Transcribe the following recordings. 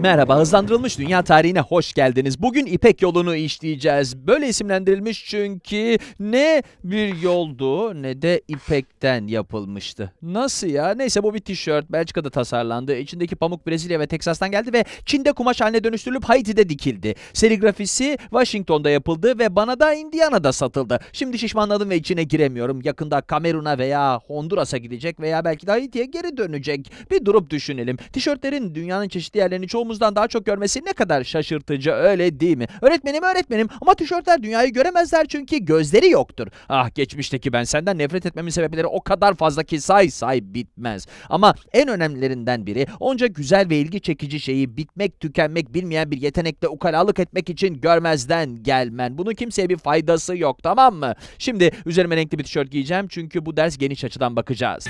Merhaba, hızlandırılmış dünya tarihine hoş geldiniz. Bugün İpek yolunu işleyeceğiz. Böyle isimlendirilmiş çünkü ne bir yoldu ne de ipekten yapılmıştı. Nasıl ya? Neyse bu bir tişört. Belçika'da tasarlandı. İçindeki pamuk Brezilya ve Teksas'tan geldi ve Çin'de kumaş haline dönüştürülüp Haiti'de dikildi. Serigrafisi Washington'da yapıldı ve bana da Indiana'da satıldı. Şimdi şişmanladım ve içine giremiyorum. Yakında Kamerun'a veya Honduras'a gidecek veya belki de Haiti'ye geri dönecek. Bir durup düşünelim. Tişörtlerin dünyanın çeşitli yerlerini çoğu umduğumuzdan daha çok görmesi ne kadar şaşırtıcı öyle değil mi? Öğretmenim öğretmenim ama tişörtler dünyayı göremezler çünkü gözleri yoktur. Ah geçmişteki ben senden nefret etmemin sebepleri o kadar fazla ki say say bitmez. Ama en önemlilerinden biri onca güzel ve ilgi çekici şeyi bitmek tükenmek bilmeyen bir yetenekle ukalalık etmek için görmezden gelmen. Bunun kimseye bir faydası yok tamam mı? Şimdi üzerime renkli bir tişört giyeceğim çünkü bu ders geniş açıdan bakacağız.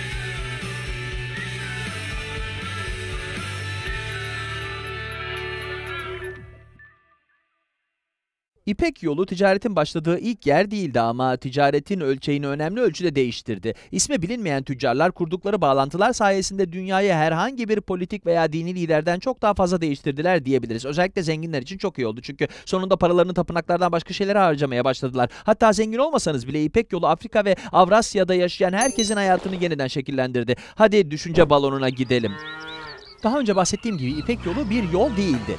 İpek yolu ticaretin başladığı ilk yer değildi ama ticaretin ölçeğini önemli ölçüde değiştirdi. İsmi bilinmeyen tüccarlar kurdukları bağlantılar sayesinde dünyayı herhangi bir politik veya dini liderden çok daha fazla değiştirdiler diyebiliriz. Özellikle zenginler için çok iyi oldu çünkü sonunda paralarını tapınaklardan başka şeylere harcamaya başladılar. Hatta zengin olmasanız bile İpek yolu Afrika ve Avrasya'da yaşayan herkesin hayatını yeniden şekillendirdi. Hadi düşünce balonuna gidelim. Daha önce bahsettiğim gibi İpek yolu bir yol değildi.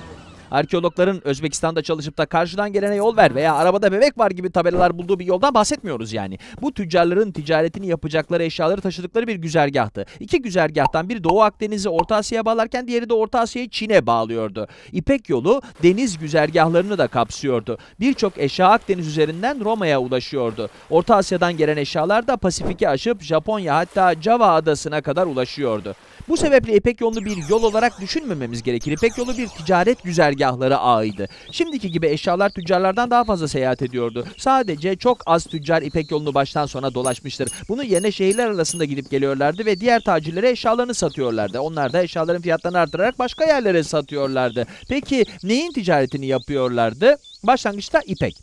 Arkeologların Özbekistan'da çalışıp da karşıdan gelene yol ver veya arabada bebek var gibi tabelalar bulduğu bir yoldan bahsetmiyoruz yani. Bu tüccarların ticaretini yapacakları eşyaları taşıdıkları bir güzergahtı. İki güzergahtan biri Doğu Akdeniz'i Orta Asya'ya bağlarken diğeri de Orta Asya'yı Çin'e bağlıyordu. İpek yolu deniz güzergahlarını da kapsıyordu. Birçok eşya Akdeniz üzerinden Roma'ya ulaşıyordu. Orta Asya'dan gelen eşyalar da Pasifik'i aşıp Japonya hatta Java adasına kadar ulaşıyordu. Bu sebeple İpek yolunu bir yol olarak düşünmememiz gerekir. İpek yolu bir ticaret güzergahı güzergahlara ağıydı. Şimdiki gibi eşyalar tüccarlardan daha fazla seyahat ediyordu. Sadece çok az tüccar İpek yolunu baştan sona dolaşmıştır. Bunu yerine şehirler arasında gidip geliyorlardı ve diğer tacirlere eşyalarını satıyorlardı. Onlar da eşyaların fiyatlarını artırarak başka yerlere satıyorlardı. Peki neyin ticaretini yapıyorlardı? Başlangıçta ipek.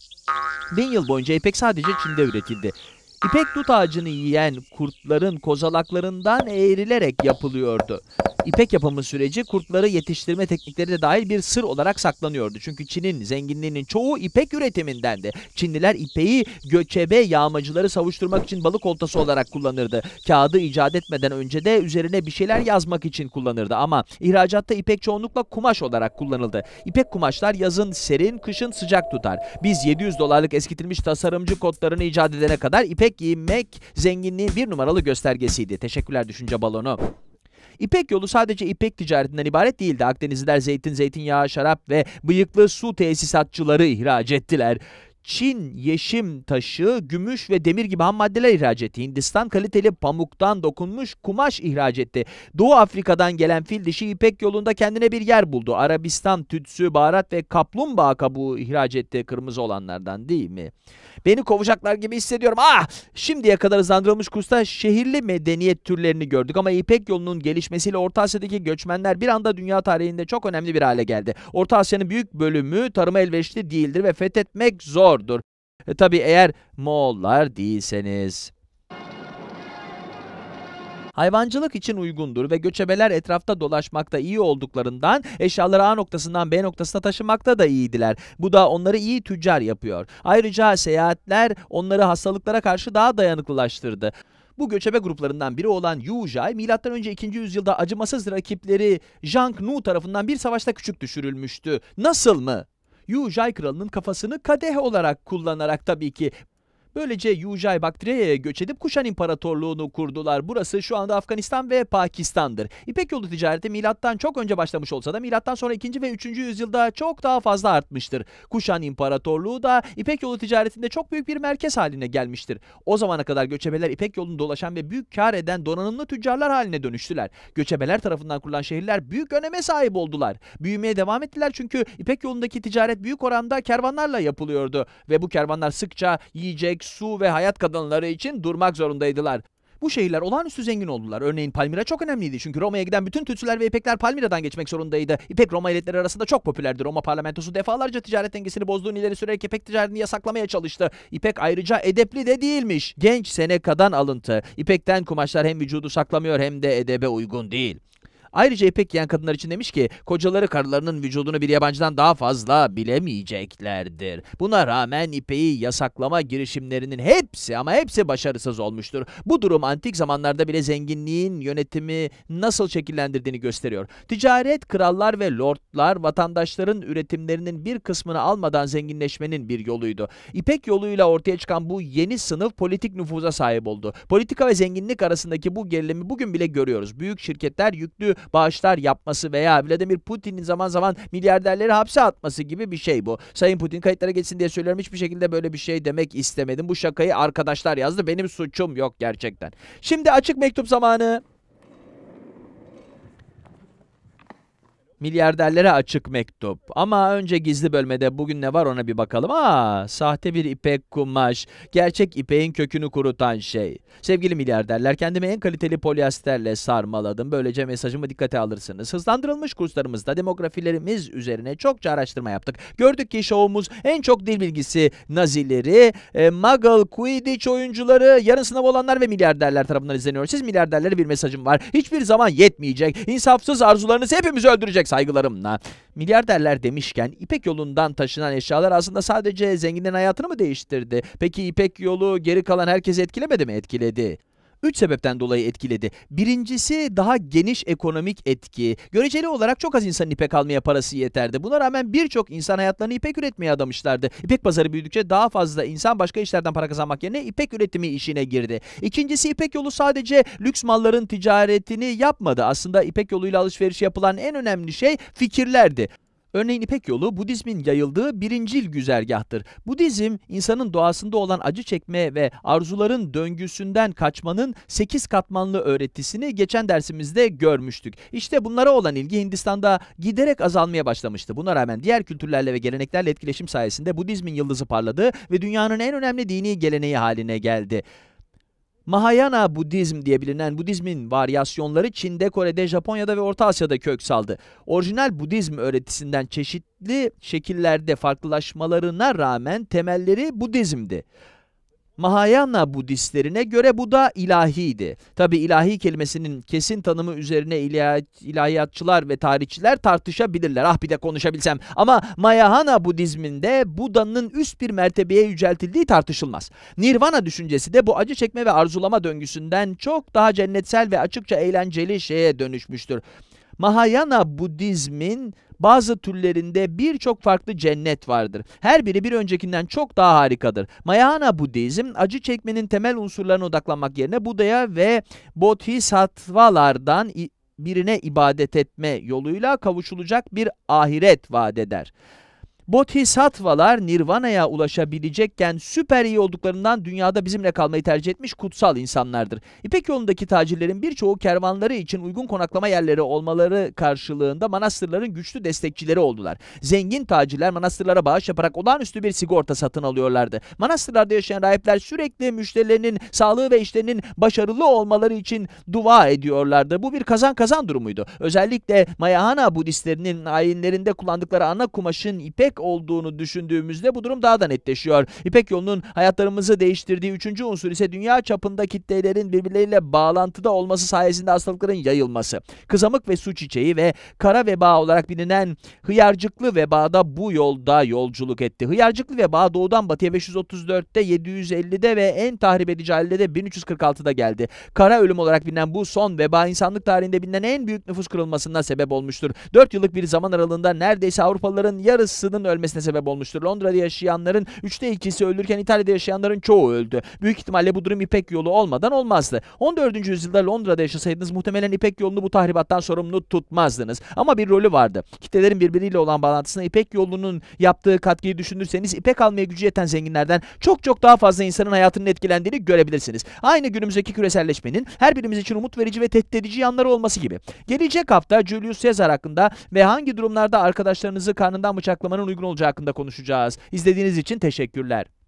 Bin yıl boyunca ipek sadece Çin'de üretildi. İpek dut ağacını yiyen kurtların kozalaklarından eğrilerek yapılıyordu. İpek yapımı süreci kurtları yetiştirme teknikleri de dahil bir sır olarak saklanıyordu. Çünkü Çin'in zenginliğinin çoğu ipek üretiminden de. Çinliler ipeği göçebe yağmacıları savuşturmak için balık oltası olarak kullanırdı. Kağıdı icat etmeden önce de üzerine bir şeyler yazmak için kullanırdı ama ihracatta ipek çoğunlukla kumaş olarak kullanıldı. İpek kumaşlar yazın serin, kışın sıcak tutar. Biz 700 dolarlık eskitilmiş tasarımcı kodlarını icat edene kadar ipek giymek zenginliğin bir numaralı göstergesiydi. Teşekkürler düşünce balonu. İpek yolu sadece ipek ticaretinden ibaret değildi. Akdenizliler zeytin, zeytinyağı, şarap ve bıyıklı su tesisatçıları ihraç ettiler. Çin yeşim taşı, gümüş ve demir gibi ham maddeler ihraç etti. Hindistan kaliteli pamuktan dokunmuş kumaş ihraç etti. Doğu Afrika'dan gelen fil dişi ipek yolunda kendine bir yer buldu. Arabistan tütsü, baharat ve kaplumbağa kabuğu ihraç etti kırmızı olanlardan değil mi? Beni kovacaklar gibi hissediyorum. Ah! Şimdiye kadar hızlandırılmış kursta şehirli medeniyet türlerini gördük ama İpek yolunun gelişmesiyle Orta Asya'daki göçmenler bir anda dünya tarihinde çok önemli bir hale geldi. Orta Asya'nın büyük bölümü tarıma elverişli değildir ve fethetmek zor zordur. E, Tabi eğer Moğollar değilseniz. Hayvancılık için uygundur ve göçebeler etrafta dolaşmakta iyi olduklarından eşyaları A noktasından B noktasına taşımakta da iyiydiler. Bu da onları iyi tüccar yapıyor. Ayrıca seyahatler onları hastalıklara karşı daha dayanıklılaştırdı. Bu göçebe gruplarından biri olan Yujai, M.Ö. 2. yüzyılda acımasız rakipleri Zhang Nu tarafından bir savaşta küçük düşürülmüştü. Nasıl mı? Yu Jai kralının kafasını kadeh olarak kullanarak tabii ki Böylece Yujay Baktriya'ya göç edip Kuşan İmparatorluğunu kurdular. Burası şu anda Afganistan ve Pakistan'dır. İpek yolu ticareti milattan çok önce başlamış olsa da milattan sonra 2. ve 3. yüzyılda çok daha fazla artmıştır. Kuşan İmparatorluğu da İpek yolu ticaretinde çok büyük bir merkez haline gelmiştir. O zamana kadar göçebeler İpek yolunu dolaşan ve büyük kar eden donanımlı tüccarlar haline dönüştüler. Göçebeler tarafından kurulan şehirler büyük öneme sahip oldular. Büyümeye devam ettiler çünkü İpek yolundaki ticaret büyük oranda kervanlarla yapılıyordu ve bu kervanlar sıkça yiyecek, elektrik, su ve hayat kadınları için durmak zorundaydılar. Bu şehirler olağanüstü zengin oldular. Örneğin Palmira çok önemliydi. Çünkü Roma'ya giden bütün tütsüler ve ipekler Palmira'dan geçmek zorundaydı. İpek Roma eyaletleri arasında çok popülerdi. Roma parlamentosu defalarca ticaret dengesini bozduğunu ileri sürerek ipek ticaretini yasaklamaya çalıştı. İpek ayrıca edepli de değilmiş. Genç Seneca'dan alıntı. İpekten kumaşlar hem vücudu saklamıyor hem de edebe uygun değil. Ayrıca ipek yiyen kadınlar için demiş ki kocaları karılarının vücudunu bir yabancıdan daha fazla bilemeyeceklerdir. Buna rağmen ipeği yasaklama girişimlerinin hepsi ama hepsi başarısız olmuştur. Bu durum antik zamanlarda bile zenginliğin yönetimi nasıl şekillendirdiğini gösteriyor. Ticaret, krallar ve lordlar vatandaşların üretimlerinin bir kısmını almadan zenginleşmenin bir yoluydu. İpek yoluyla ortaya çıkan bu yeni sınıf politik nüfuza sahip oldu. Politika ve zenginlik arasındaki bu gerilimi bugün bile görüyoruz. Büyük şirketler yüklü bağışlar yapması veya Vladimir Putin'in zaman zaman milyarderleri hapse atması gibi bir şey bu. Sayın Putin kayıtlara geçsin diye söylüyorum. Hiçbir şekilde böyle bir şey demek istemedim. Bu şakayı arkadaşlar yazdı. Benim suçum yok gerçekten. Şimdi açık mektup zamanı. Milyarderlere açık mektup. Ama önce gizli bölmede bugün ne var ona bir bakalım. Aa, sahte bir ipek kumaş. Gerçek ipeğin kökünü kurutan şey. Sevgili milyarderler kendimi en kaliteli polyesterle sarmaladım. Böylece mesajımı dikkate alırsınız. Hızlandırılmış kurslarımızda demografilerimiz üzerine çokça araştırma yaptık. Gördük ki şovumuz en çok dil bilgisi nazileri, e, muggle, quidditch oyuncuları, yarın sınav olanlar ve milyarderler tarafından izleniyor. Siz milyarderlere bir mesajım var. Hiçbir zaman yetmeyecek. İnsafsız arzularınız hepimizi öldürecek saygılarımla. Milyarderler demişken İpek yolundan taşınan eşyalar aslında sadece zenginin hayatını mı değiştirdi? Peki İpek yolu geri kalan herkesi etkilemedi mi? Etkiledi. Üç sebepten dolayı etkiledi. Birincisi daha geniş ekonomik etki. Göreceli olarak çok az insanın ipek almaya parası yeterdi. Buna rağmen birçok insan hayatlarını ipek üretmeye adamışlardı. İpek pazarı büyüdükçe daha fazla insan başka işlerden para kazanmak yerine ipek üretimi işine girdi. İkincisi ipek yolu sadece lüks malların ticaretini yapmadı. Aslında ipek yoluyla alışveriş yapılan en önemli şey fikirlerdi. Örneğin İpek yolu Budizmin yayıldığı birincil güzergahtır. Budizm insanın doğasında olan acı çekme ve arzuların döngüsünden kaçmanın 8 katmanlı öğretisini geçen dersimizde görmüştük. İşte bunlara olan ilgi Hindistan'da giderek azalmaya başlamıştı. Buna rağmen diğer kültürlerle ve geleneklerle etkileşim sayesinde Budizmin yıldızı parladı ve dünyanın en önemli dini geleneği haline geldi. Mahayana Budizm diye bilinen Budizmin varyasyonları Çin'de, Kore'de, Japonya'da ve Orta Asya'da kök saldı. Orijinal Budizm öğretisinden çeşitli şekillerde farklılaşmalarına rağmen temelleri Budizm'di. Mahayana Budistlerine göre bu da ilahiydi. Tabi ilahi kelimesinin kesin tanımı üzerine ilahiyatçılar ve tarihçiler tartışabilirler. Ah bir de konuşabilsem. Ama Mahayana Budizminde Buda'nın üst bir mertebeye yüceltildiği tartışılmaz. Nirvana düşüncesi de bu acı çekme ve arzulama döngüsünden çok daha cennetsel ve açıkça eğlenceli şeye dönüşmüştür. Mahayana Budizmin bazı türlerinde birçok farklı cennet vardır. Her biri bir öncekinden çok daha harikadır. Mayana Budizm acı çekmenin temel unsurlarına odaklanmak yerine Buda'ya ve Bodhisattvalardan birine ibadet etme yoluyla kavuşulacak bir ahiret vaat eder. Bodhisattvalar nirvana'ya ulaşabilecekken süper iyi olduklarından dünyada bizimle kalmayı tercih etmiş kutsal insanlardır. İpek e yolundaki tacirlerin birçoğu kervanları için uygun konaklama yerleri olmaları karşılığında manastırların güçlü destekçileri oldular. Zengin tacirler manastırlara bağış yaparak olağanüstü bir sigorta satın alıyorlardı. Manastırlarda yaşayan rahipler sürekli müşterilerinin sağlığı ve işlerinin başarılı olmaları için dua ediyorlardı. Bu bir kazan kazan durumuydu. Özellikle Mayahana Budistlerinin ayinlerinde kullandıkları ana kumaşın ipek olduğunu düşündüğümüzde bu durum daha da netleşiyor. İpek yolunun hayatlarımızı değiştirdiği üçüncü unsur ise dünya çapında kitlelerin birbirleriyle bağlantıda olması sayesinde hastalıkların yayılması. Kızamık ve su çiçeği ve kara veba olarak bilinen hıyarcıklı veba da bu yolda yolculuk etti. Hıyarcıklı veba doğudan batıya 534'te, 750'de ve en tahrip edici halde de 1346'da geldi. Kara ölüm olarak bilinen bu son veba insanlık tarihinde bilinen en büyük nüfus kırılmasına sebep olmuştur. 4 yıllık bir zaman aralığında neredeyse Avrupalıların yarısının Fransa'nın ölmesine sebep olmuştur. Londra'da yaşayanların 3'te 2'si ölürken İtalya'da yaşayanların çoğu öldü. Büyük ihtimalle bu durum İpek yolu olmadan olmazdı. 14. yüzyılda Londra'da yaşasaydınız muhtemelen İpek yolunu bu tahribattan sorumlu tutmazdınız. Ama bir rolü vardı. Kitlelerin birbiriyle olan bağlantısına İpek yolunun yaptığı katkıyı düşünürseniz İpek almaya gücü yeten zenginlerden çok çok daha fazla insanın hayatının etkilendiğini görebilirsiniz. Aynı günümüzdeki küreselleşmenin her birimiz için umut verici ve tehdit edici yanları olması gibi. Gelecek hafta Julius Caesar hakkında ve hangi durumlarda arkadaşlarınızı karnından bıçaklamanın uygun olacağı hakkında konuşacağız. İzlediğiniz için teşekkürler.